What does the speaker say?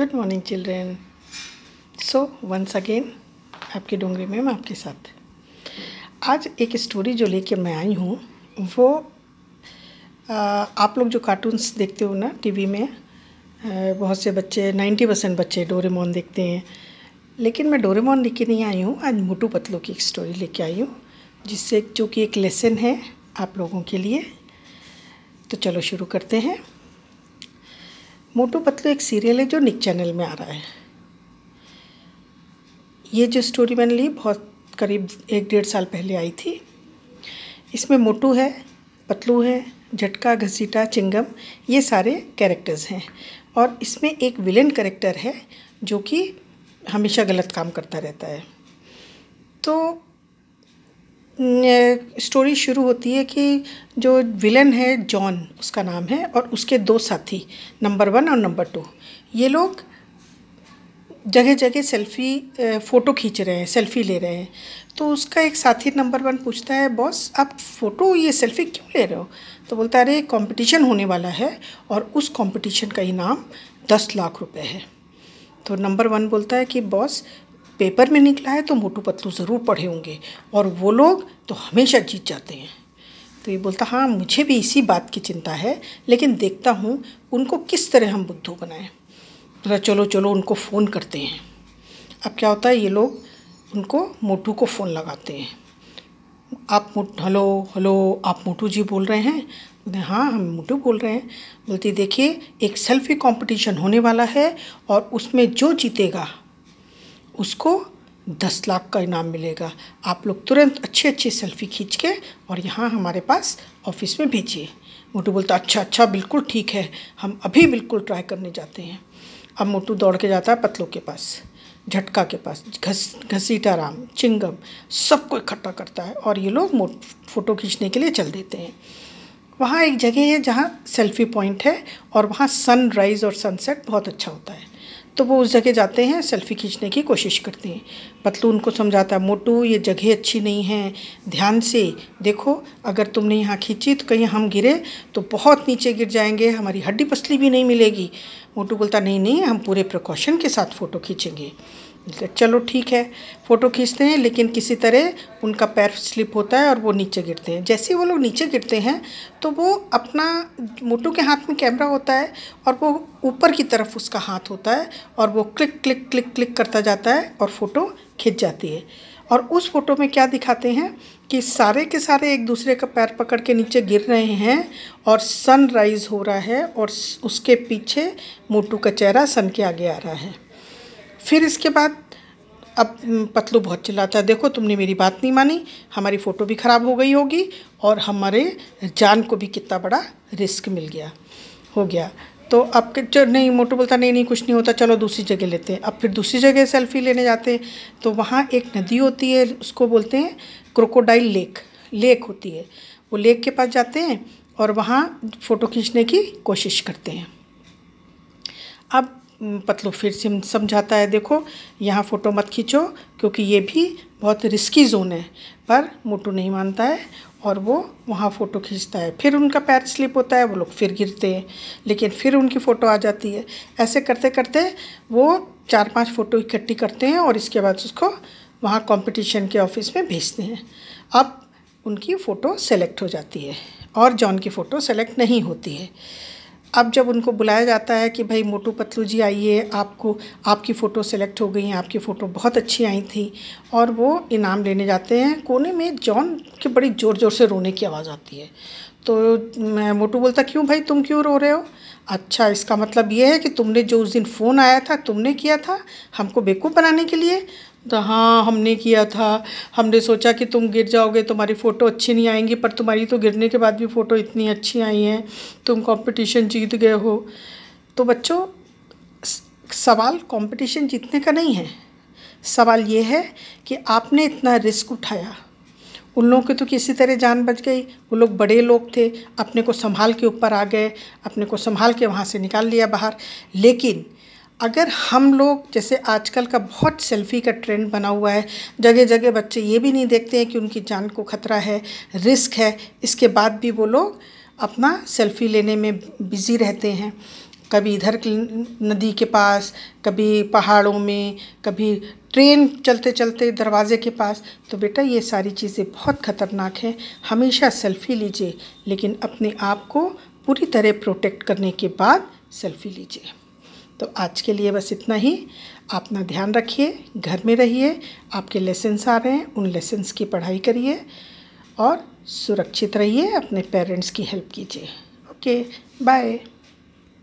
good morning children so once again आपके डोंगरी में मैं आपके साथ आज एक स्टोरी जो लेके मैं आई हूँ वो आ, आप लोग जो कार्टून्स देखते हो ना टीवी में आ, बहुत से बच्चे नाइन्टी परसेंट बच्चे डोरेमोन देखते हैं लेकिन मैं डोरेमोन लेके नहीं आई हूँ आज मोटू पतलू की एक स्टोरी लेके आई हूँ जिससे जो कि एक लेसन है आप लोगों के लिए तो चलो शुरू करते हैं मोटू पतलू एक सीरियल है जो निक चैनल में आ रहा है ये जो स्टोरी मैंने ली बहुत करीब एक डेढ़ साल पहले आई थी इसमें मोटू है पतलू है झटका घसीटा चिंगम ये सारे कैरेक्टर्स हैं और इसमें एक विलेन कैरेक्टर है जो कि हमेशा गलत काम करता रहता है तो स्टोरी शुरू होती है कि जो विलन है जॉन उसका नाम है और उसके दो साथी नंबर वन और नंबर टू ये लोग जगह जगह सेल्फी फ़ोटो खींच रहे हैं सेल्फी ले रहे हैं तो उसका एक साथी नंबर वन पूछता है बॉस आप फ़ोटो ये सेल्फी क्यों ले रहे हो तो बोलता है अरे कंपटीशन होने वाला है और उस कंपटीशन का इनाम दस लाख रुपए है तो नंबर वन बोलता है कि बॉस पेपर में निकला है तो मोटू पतलू ज़रूर पढ़े होंगे और वो लोग तो हमेशा जीत जाते हैं तो ये बोलता हाँ मुझे भी इसी बात की चिंता है लेकिन देखता हूँ उनको किस तरह हम बुद्धू बनाएं तो बोला तो चलो चलो उनको फ़ोन करते हैं अब क्या होता है ये लोग उनको मोटू को फ़ोन लगाते हैं आप मोट हेलो हेलो आप मोटू जी बोल रहे हैं बोलते हाँ हम मोटू बोल रहे हैं बोलती देखिए एक सेल्फ़ी कंपटीशन होने वाला है और उसमें जो जीतेगा उसको दस लाख का इनाम मिलेगा आप लोग तुरंत अच्छे अच्छी सेल्फी खींच के और यहाँ हमारे पास ऑफिस में भेजिए मोटू बोलता अच्छा अच्छा बिल्कुल ठीक है हम अभी बिल्कुल ट्राई करने जाते हैं अब मोटू दौड़ के जाता है पतलू के पास झटका के पास घस घसीटा राम चिंगम सबको इकट्ठा करता है और ये लोग फ़ोटो खींचने के लिए चल देते हैं वहाँ एक जगह है जहाँ सेल्फी पॉइंट है और वहाँ सनराइज़ और सनसेट बहुत अच्छा होता है तो वो उस जगह जाते हैं सेल्फ़ी खींचने की कोशिश करते हैं पतलू उनको समझाता है मोटू ये जगह अच्छी नहीं है ध्यान से देखो अगर तुमने यहाँ खींची तो कहीं हम गिरे तो बहुत नीचे गिर जाएंगे हमारी हड्डी पसली भी नहीं मिलेगी मोटू बोलता नहीं नहीं हम पूरे प्रिकॉशन के साथ फ़ोटो खींचेंगे चलो ठीक है फ़ोटो खींचते हैं लेकिन किसी तरह उनका पैर स्लिप होता है और वो नीचे गिरते हैं जैसे वो लोग नीचे गिरते हैं तो वो अपना मोटू के हाथ में कैमरा होता है और वो ऊपर की तरफ उसका हाथ होता है और वो क्लिक क्लिक क्लिक क्लिक करता जाता है और फ़ोटो खिंच जाती है और उस फोटो में क्या दिखाते हैं कि सारे के सारे एक दूसरे का पैर पकड़ के नीचे गिर रहे हैं और सनराइज़ हो रहा है और उसके पीछे मोटू का चेहरा सन के आगे आ रहा है फिर इसके बाद अब हम्म, पतलू बहुत चिल्लाता है देखो तुमने मेरी बात नहीं मानी हमारी फ़ोटो भी ख़राब हो गई होगी और हमारे जान को भी कितना बड़ा रिस्क मिल गया हो गया तो अब जो नहीं मोटू बोलता नहीं नहीं कुछ नहीं होता चलो दूसरी जगह लेते हैं अब फिर दूसरी जगह सेल्फी लेने जाते हैं तो वहाँ एक नदी होती है उसको बोलते हैं क्रोकोडाइल लेक लेक होती है वो लेक के पास जाते हैं और वहाँ फ़ोटो खींचने की कोशिश करते हैं अब पतलू फिर से समझाता है देखो यहाँ फ़ोटो मत खींचो क्योंकि ये भी बहुत रिस्की जोन है पर मोटू नहीं मानता है और वो वहाँ फ़ोटो खींचता है फिर उनका पैर स्लिप होता है वो लोग फिर गिरते हैं लेकिन फिर उनकी फ़ोटो आ जाती है ऐसे करते करते वो चार पांच फ़ोटो इकट्ठी करते हैं और इसके बाद उसको वहाँ कंपटीशन के ऑफिस में भेजते हैं अब उनकी फ़ोटो सेलेक्ट हो जाती है और जॉन की फ़ोटो सेलेक्ट नहीं होती है अब जब उनको बुलाया जाता है कि भाई मोटू पतलू जी आइए आपको आपकी फ़ोटो सेलेक्ट हो गई हैं आपकी फ़ोटो बहुत अच्छी आई थी और वो इनाम लेने जाते हैं कोने में जॉन के बड़ी ज़ोर ज़ोर से रोने की आवाज़ आती है तो मैं मोटू बोलता क्यों भाई तुम क्यों रो रहे हो अच्छा इसका मतलब ये है कि तुमने जो उस दिन फ़ोन आया था तुमने किया था हमको बेकूफ़ बनाने के लिए तो हाँ हमने किया था हमने सोचा कि तुम गिर जाओगे तुम्हारी फ़ोटो अच्छी नहीं आएंगी पर तुम्हारी तो गिरने के बाद भी फ़ोटो इतनी अच्छी आई हैं तुम कंपटीशन जीत गए हो तो बच्चों सवाल कंपटीशन जीतने का नहीं है सवाल ये है कि आपने इतना रिस्क उठाया उन लोगों की तो किसी तरह जान बच गई वो लोग बड़े लोग थे अपने को संभाल के ऊपर आ गए अपने को संभाल के वहाँ से निकाल लिया बाहर लेकिन अगर हम लोग जैसे आजकल का बहुत सेल्फी का ट्रेंड बना हुआ है जगह जगह बच्चे ये भी नहीं देखते हैं कि उनकी जान को खतरा है रिस्क है इसके बाद भी वो लोग अपना सेल्फी लेने में बिज़ी रहते हैं कभी इधर नदी के पास कभी पहाड़ों में कभी ट्रेन चलते चलते दरवाजे के पास तो बेटा ये सारी चीज़ें बहुत ख़तरनाक हैं हमेशा सेल्फ़ी लीजिए लेकिन अपने आप को पूरी तरह प्रोटेक्ट करने के बाद सेल्फ़ी लीजिए तो आज के लिए बस इतना ही अपना ध्यान रखिए घर में रहिए आपके लेसन्स आ रहे हैं उन लेसन्स की पढ़ाई करिए और सुरक्षित रहिए अपने पेरेंट्स की हेल्प कीजिए ओके बाय